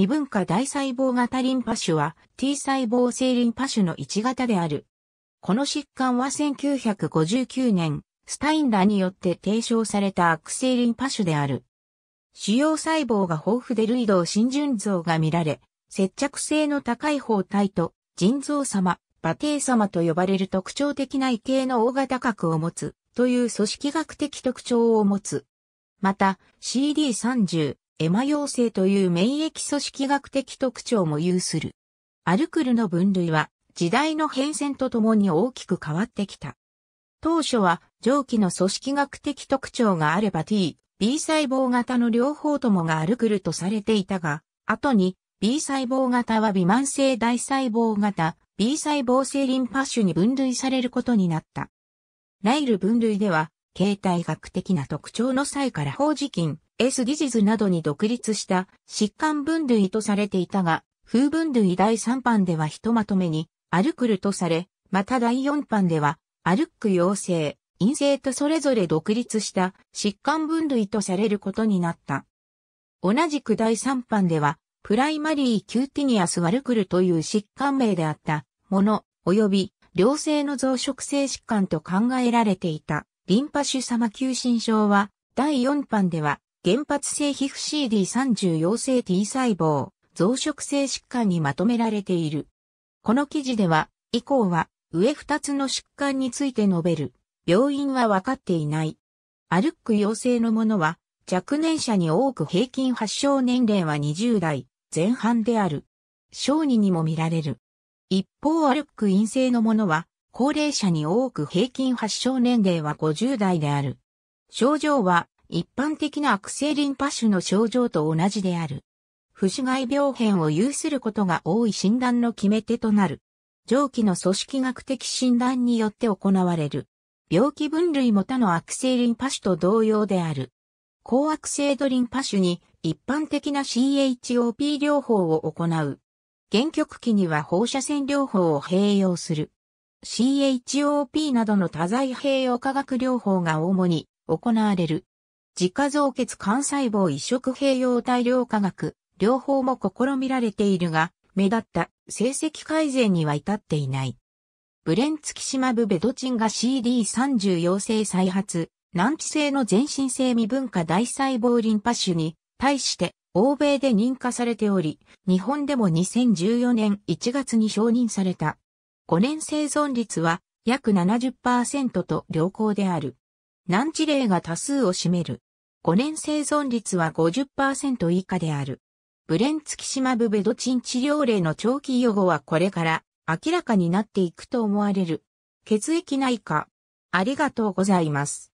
二分化大細胞型リンパ腫は T 細胞性リンパ腫の一型である。この疾患は1959年、スタインらによって提唱された悪性リンパ腫である。主要細胞が豊富で類動浸潤像が見られ、接着性の高い包帯と腎臓様、馬蹄様と呼ばれる特徴的な異形の大型核を持つという組織学的特徴を持つ。また CD30、エマ陽性という免疫組織学的特徴も有する。アルクルの分類は時代の変遷とともに大きく変わってきた。当初は上記の組織学的特徴があれば T、B 細胞型の両方ともがアルクルとされていたが、後に B 細胞型は微慢性大細胞型、B 細胞性リンパ種に分類されることになった。ライル分類では、形態学的な特徴の際からホウ菌、S ディジズなどに独立した疾患分類とされていたが、風分類第3版ではひとまとめに、アルクルとされ、また第4版では、アルック陽性、陰性とそれぞれ独立した疾患分類とされることになった。同じく第3版では、プライマリーキューティニアスワルクルという疾患名であったもの、及び良性の増殖性疾患と考えられていたリンパ腫様急進症は、第4版では原発性皮膚 CD30 陽性 T 細胞、増殖性疾患にまとめられている。この記事では、以降は、上2つの疾患について述べる。病院は分かっていない。アルック陽性のものは、若年者に多く平均発症年齢は20代前半である。小児にも見られる。一方アルック陰性のものは、高齢者に多く平均発症年齢は50代である。症状は一般的な悪性リンパ腫の症状と同じである。不死外病変を有することが多い診断の決め手となる。上記の組織学的診断によって行われる。病気分類も他の悪性リンパ腫と同様である。高悪性ドリンパ腫に一般的な CHOP 療法を行う。原極期には放射線療法を併用する。CHOP などの多剤併用化学療法が主に行われる。自家造血幹細胞移植併用大量化学、両方も試みられているが、目立った成績改善には至っていない。ブレンツキシマブベドチンが CD30 陽性再発、難治性の全身性未分化大細胞リンパ腫に対して欧米で認可されており、日本でも2014年1月に承認された。5年生存率は約70%と良好である。難治例が多数を占める。5年生存率は50%以下である。ブレンツキシマブベドチン治療例の長期予後はこれから明らかになっていくと思われる。血液内科。ありがとうございます。